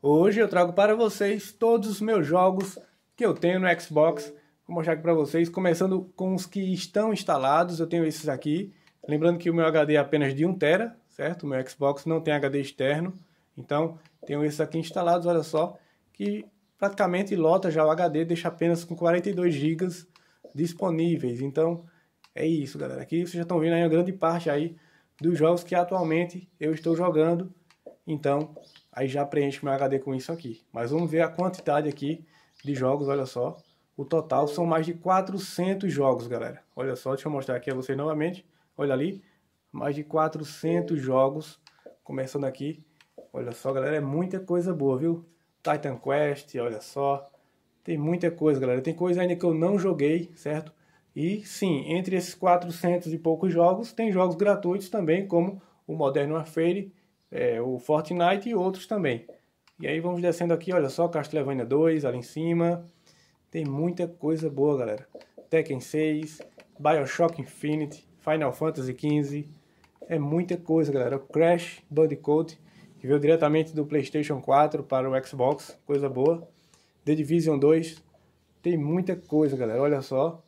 Hoje eu trago para vocês todos os meus jogos que eu tenho no Xbox. Vou mostrar aqui para vocês, começando com os que estão instalados. Eu tenho esses aqui. Lembrando que o meu HD é apenas de 1TB, certo? O meu Xbox não tem HD externo. Então, tenho esses aqui instalados, olha só, que praticamente lota já o HD, deixa apenas com 42 GB disponíveis. Então, é isso, galera. Aqui vocês já estão vendo aí a grande parte aí dos jogos que atualmente eu estou jogando então, aí já preenche meu HD com isso aqui. Mas vamos ver a quantidade aqui de jogos, olha só. O total são mais de 400 jogos, galera. Olha só, deixa eu mostrar aqui a vocês novamente. Olha ali, mais de 400 jogos. Começando aqui, olha só, galera, é muita coisa boa, viu? Titan Quest, olha só. Tem muita coisa, galera. Tem coisa ainda que eu não joguei, certo? E sim, entre esses 400 e poucos jogos, tem jogos gratuitos também, como o Modern Warfare é, o Fortnite e outros também. E aí vamos descendo aqui, olha só, Castlevania 2 ali em cima. Tem muita coisa boa, galera. Tekken 6, Bioshock Infinite, Final Fantasy XV. É muita coisa, galera. Crash Bandicoot, que veio diretamente do PlayStation 4 para o Xbox. Coisa boa. The Division 2. Tem muita coisa, galera. Olha só.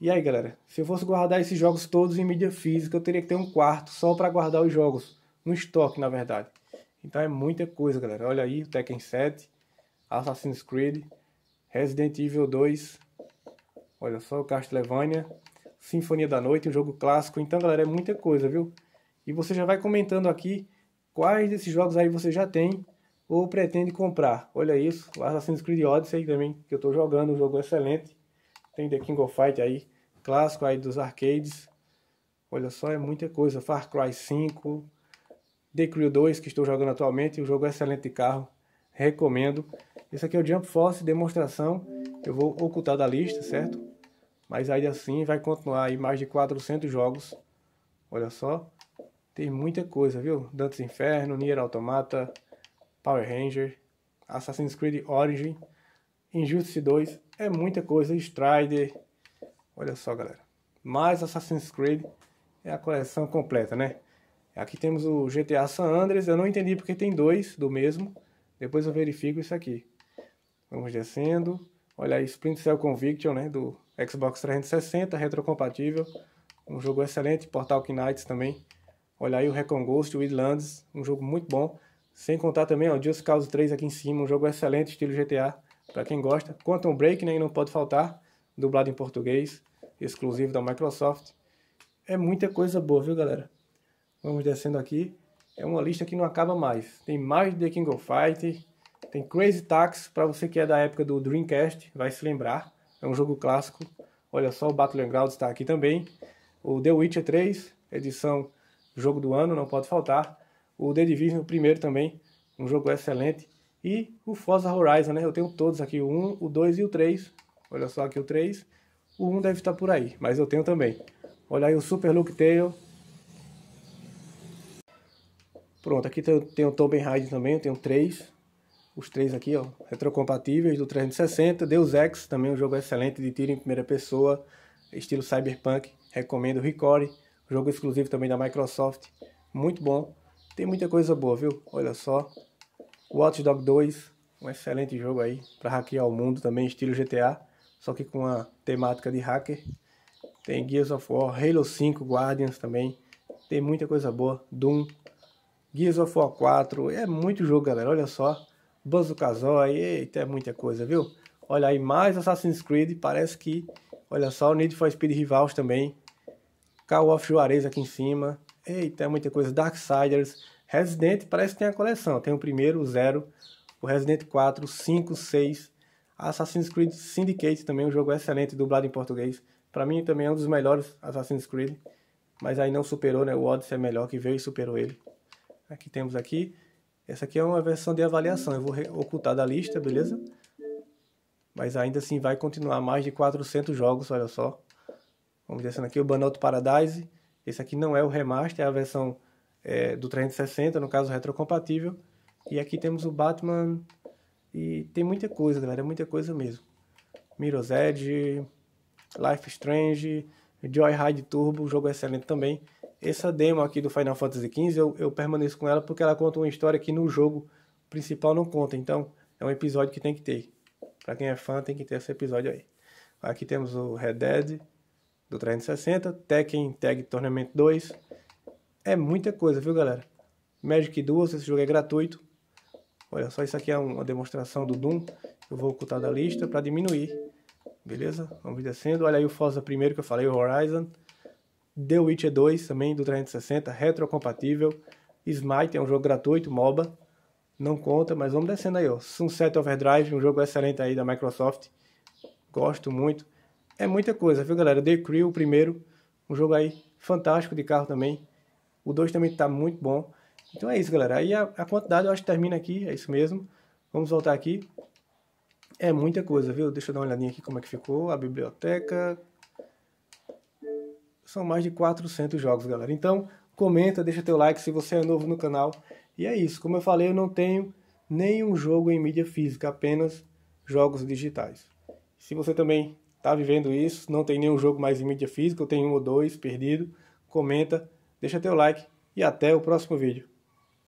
E aí, galera? Se eu fosse guardar esses jogos todos em mídia física, eu teria que ter um quarto só para guardar os jogos no estoque, na verdade. Então é muita coisa, galera. Olha aí, Tekken 7, Assassin's Creed, Resident Evil 2, olha só, Castlevania, Sinfonia da Noite, um jogo clássico. Então, galera, é muita coisa, viu? E você já vai comentando aqui quais desses jogos aí você já tem ou pretende comprar. Olha isso, Assassin's Creed Odyssey também, que eu estou jogando, um jogo excelente. Tem The King of Fight aí, clássico aí dos arcades. Olha só, é muita coisa. Far Cry 5, The Crew 2, que estou jogando atualmente, o jogo jogo excelente de carro, recomendo. Esse aqui é o Jump Force demonstração, eu vou ocultar da lista, certo? Mas ainda assim vai continuar aí mais de 400 jogos, olha só. Tem muita coisa, viu? Dantes Inferno, Nier Automata, Power Ranger, Assassin's Creed Origin, Injustice 2, é muita coisa, Strider, olha só galera. Mais Assassin's Creed é a coleção completa, né? Aqui temos o GTA San Andreas, eu não entendi porque tem dois do mesmo. Depois eu verifico isso aqui. Vamos descendo. Olha aí, Splinter Cell Conviction, né, do Xbox 360, retrocompatível. Um jogo excelente, Portal Knights também. Olha aí o Recon Ghost, Wildlands, um jogo muito bom. Sem contar também, ó, Just Cause 3 aqui em cima, um jogo excelente, estilo GTA, para quem gosta. Quantum Break, nem né, não pode faltar, dublado em português, exclusivo da Microsoft. É muita coisa boa, viu, galera? Vamos descendo aqui. É uma lista que não acaba mais. Tem mais de The King of Fighters, tem Crazy Tax, para você que é da época do Dreamcast, vai se lembrar. É um jogo clássico. Olha só, o Battlegrounds está aqui também. O The Witcher 3, edição jogo do ano, não pode faltar. O The Division, o primeiro também, um jogo excelente. E o Forza Horizon, né? Eu tenho todos aqui, o 1, o 2 e o 3. Olha só aqui o 3. O 1 deve estar por aí, mas eu tenho também. Olha aí o Super Look Tale, Pronto, aqui tem, tem o Tomb Raider também, eu tenho três. Os três aqui, ó, retrocompatíveis do 360. Deus Ex, também um jogo excelente de tiro em primeira pessoa, estilo Cyberpunk. Recomendo Record, jogo exclusivo também da Microsoft. Muito bom. Tem muita coisa boa, viu? Olha só. Watch Dog 2, um excelente jogo aí para hackear o mundo também, estilo GTA, só que com a temática de hacker. Tem Gears of War, Halo 5, Guardians também. Tem muita coisa boa. Doom, Gears of War 4, é muito jogo, galera, olha só. Banzo-Kazooie, eita, é muita coisa, viu? Olha aí, mais Assassin's Creed, parece que... Olha só, o Need for Speed Rivals também. Call of Juarez aqui em cima. Eita, é muita coisa. Darksiders. Resident parece que tem a coleção. Tem o primeiro, o zero. O Resident 4, 5, 6. Assassin's Creed Syndicate também, um jogo excelente, dublado em português. Para mim também é um dos melhores Assassin's Creed. Mas aí não superou, né? O Odyssey é melhor, que veio e superou ele. Aqui né, temos aqui. Essa aqui é uma versão de avaliação. Eu vou ocultar da lista, beleza? Mas ainda assim vai continuar mais de 400 jogos, olha só. Vamos descendo aqui o Banalto Paradise. Esse aqui não é o remaster, é a versão é, do 360, no caso retrocompatível. E aqui temos o Batman. E tem muita coisa, galera, muita coisa mesmo. Mirror's Edge, Life Strange, Joyride Turbo, jogo excelente também. Essa demo aqui do Final Fantasy XV, eu, eu permaneço com ela porque ela conta uma história que no jogo principal não conta. Então, é um episódio que tem que ter. Para quem é fã, tem que ter esse episódio aí. Aqui temos o Red Dead do 360, Tekken Tag Tournament 2. É muita coisa, viu, galera? Magic Duels, esse jogo é gratuito. Olha só, isso aqui é uma demonstração do Doom. Eu vou ocultar da lista para diminuir. Beleza? Vamos descendo. Olha aí o Forza primeiro que eu falei, o Horizon. The Witcher 2, também do 360, retrocompatível. Smite é um jogo gratuito, MOBA. Não conta, mas vamos descendo aí, ó. Sunset Overdrive, um jogo excelente aí da Microsoft. Gosto muito. É muita coisa, viu, galera? The Crew, o primeiro. Um jogo aí fantástico de carro também. O 2 também tá muito bom. Então é isso, galera. Aí a, a quantidade eu acho que termina aqui, é isso mesmo. Vamos voltar aqui. É muita coisa, viu? Deixa eu dar uma olhadinha aqui como é que ficou. A biblioteca, são mais de 400 jogos, galera. Então, comenta, deixa teu like se você é novo no canal. E é isso. Como eu falei, eu não tenho nenhum jogo em mídia física, apenas jogos digitais. Se você também está vivendo isso, não tem nenhum jogo mais em mídia física, ou tem um ou dois perdido, comenta, deixa teu like e até o próximo vídeo.